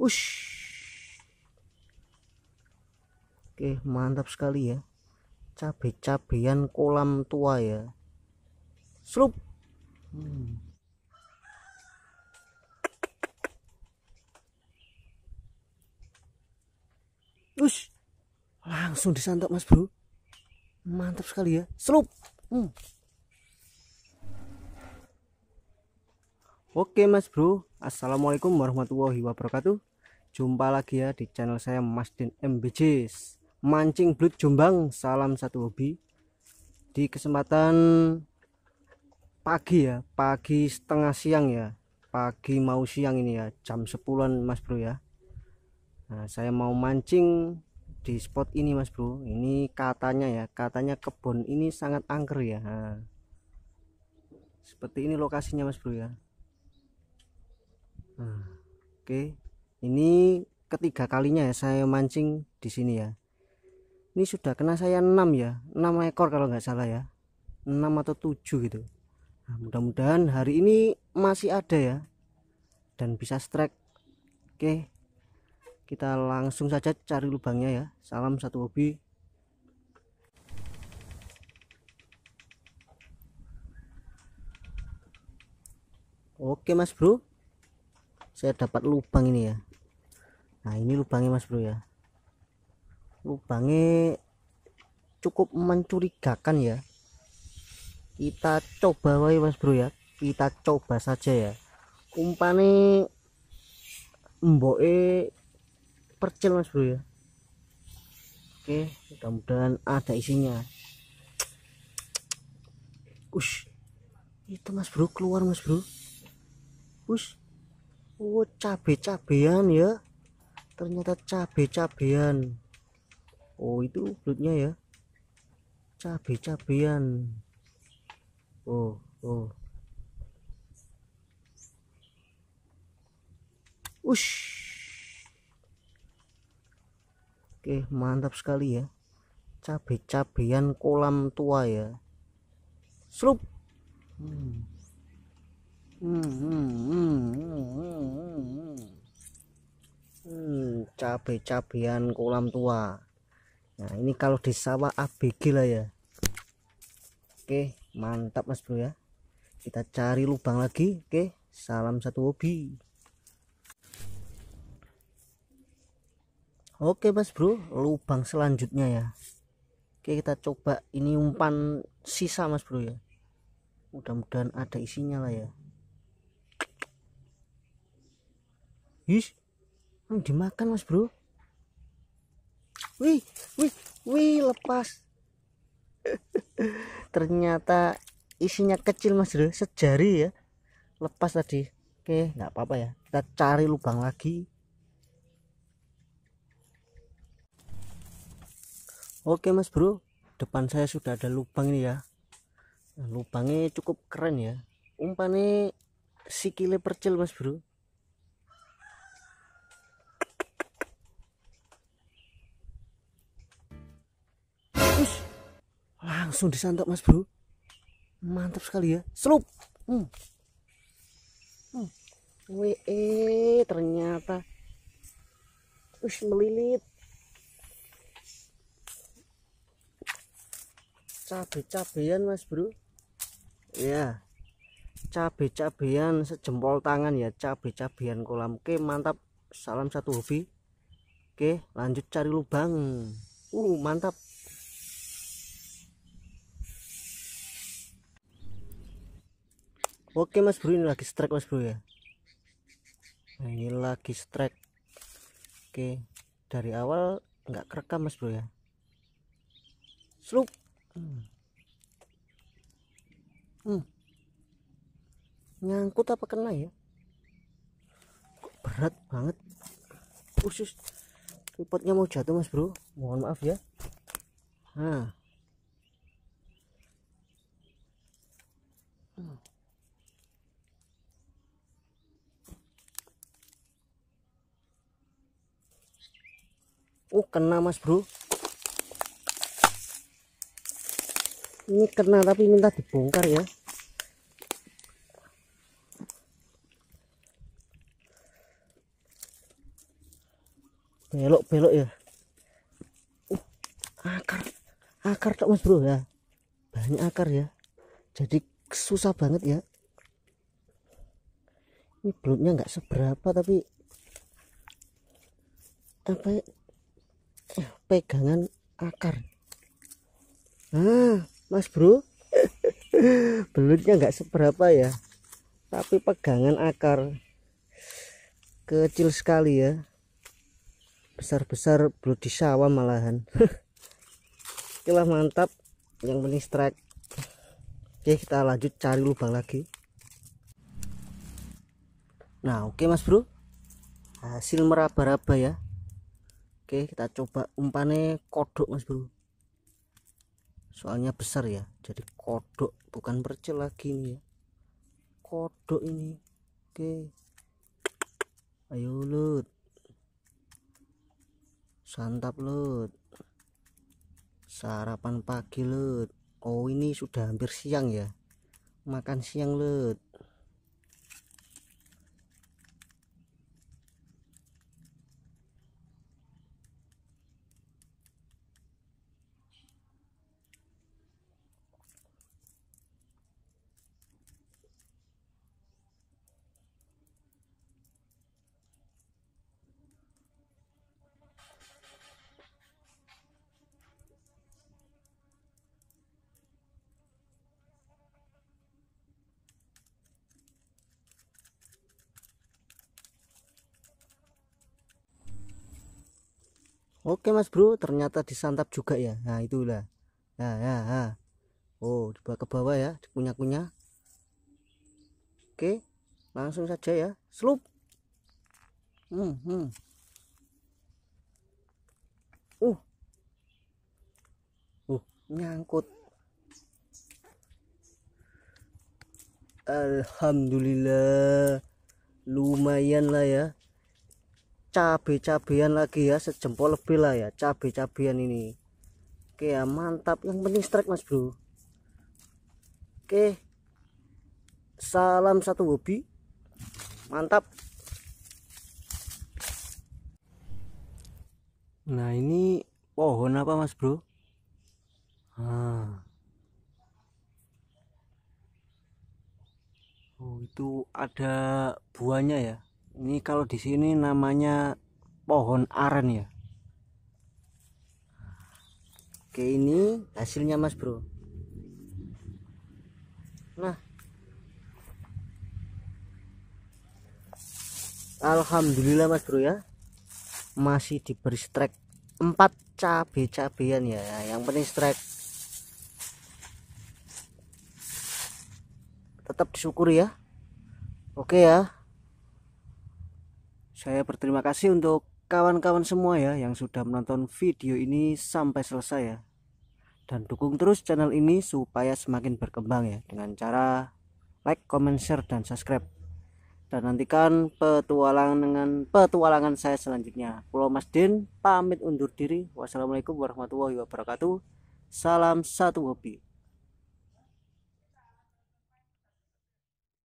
Ush. Oke, mantap sekali ya. Cabe-cabean kolam tua ya. Slup. Hmm. Ush. Langsung disantap Mas Bro. Mantap sekali ya. Slup. Hmm. Oke mas bro, assalamualaikum warahmatullahi wabarakatuh. Jumpa lagi ya di channel saya Mas Din MBJ. Mancing blut Jombang, salam satu hobi. Di kesempatan pagi ya, pagi setengah siang ya, pagi mau siang ini ya, jam 10-an mas bro ya. Nah, saya mau mancing di spot ini mas bro ini katanya ya katanya kebun ini sangat angker ya nah, seperti ini lokasinya mas bro ya oke ini ketiga kalinya ya saya mancing di sini ya ini sudah kena saya 6 ya 6 ekor kalau nggak salah ya 6 atau 7 gitu nah, mudah-mudahan hari ini masih ada ya dan bisa strike oke kita langsung saja cari lubangnya ya salam satu hobi Oke mas bro saya dapat lubang ini ya nah ini lubangnya mas bro ya lubangnya cukup mencurigakan ya kita coba woy mas bro ya kita coba saja ya umpane mboe percil mas bro ya oke mudah-mudahan ada isinya ush itu mas bro keluar mas bro ush Oh, cabe-cabean ya. Ternyata cabe-cabean. Oh, itu belutnya ya. Cabe-cabean. Oh, oh. Ush. Oke, mantap sekali ya. Cabe-cabean kolam tua ya. Slup. Hmm. Hmm, hmm, hmm, hmm cabean kolam tua. Nah, ini kalau di sawah ABG lah ya. Oke, mantap Mas Bro ya. Kita cari lubang lagi. Oke, salam satu hobi. Oke Mas Bro, lubang selanjutnya ya. Oke, kita coba ini umpan sisa Mas Bro ya. Mudah-mudahan ada isinya lah ya. Ih, mau kan dimakan mas bro. Wih, wih, wih lepas. Ternyata isinya kecil mas bro, sejari ya. Lepas tadi. Oke, nggak apa-apa ya. Kita cari lubang lagi. Oke mas bro, depan saya sudah ada lubang ini ya. Lubangnya cukup keren ya. Umpannya sikile percil mas bro langsung disantap mas bro mantap sekali ya selup hmm. hmm. Wee, ternyata terus melilit cabe-cabean mas bro ya cabe-cabean sejempol tangan ya cabe-cabean kolam oke mantap salam satu hobi oke lanjut cari lubang uh mantap Oke mas bro ini lagi strike mas bro ya Nah ini lagi strike Oke Dari awal nggak kerekam mas bro ya Slup hmm. Hmm. Nyangkut apa kena ya Kok berat banget khusus Tripodnya mau jatuh mas bro Mohon maaf ya Nah Oh kena mas bro Ini kena tapi minta dibongkar ya Belok-belok ya uh, Akar Akar tak mas bro ya Banyak akar ya Jadi susah banget ya ini belumnya nggak seberapa tapi apa ya, pegangan akar nah mas bro belutnya nggak seberapa ya tapi pegangan akar kecil sekali ya besar-besar belut di sawah malahan oke mantap yang penting strike oke kita lanjut cari lubang lagi nah oke mas bro hasil meraba-raba ya Oke kita coba umpannya kodok mas bro soalnya besar ya jadi kodok bukan percil lagi nih ya kodok ini oke ayo lut santap lut sarapan pagi lut oh ini sudah hampir siang ya makan siang lut Oke mas bro, ternyata disantap juga ya. Nah itulah. Nah, nah, nah. Oh, dibawa ke bawah ya, punya punya Oke, langsung saja ya. Slup. Hmm, hmm. Uh. Uh, nyangkut. Alhamdulillah. Lumayan lah ya cabe-cabean lagi ya sejempol lebih lah ya cabe-cabean ini oke ya mantap yang penting strike mas bro oke salam satu hobi mantap nah ini pohon apa mas bro ah. oh itu ada buahnya ya ini kalau di sini namanya pohon aren ya oke ini hasilnya mas bro nah Alhamdulillah mas bro ya masih diberi strike 4 cabe-cabean ya yang penting strike tetap disyukuri ya oke ya saya berterima kasih untuk kawan-kawan semua ya yang sudah menonton video ini sampai selesai ya. Dan dukung terus channel ini supaya semakin berkembang ya dengan cara like, comment, share, dan subscribe. Dan nantikan petualangan dengan petualangan saya selanjutnya. Pulau Mas Din pamit undur diri. Wassalamualaikum warahmatullahi wabarakatuh. Salam satu hobi.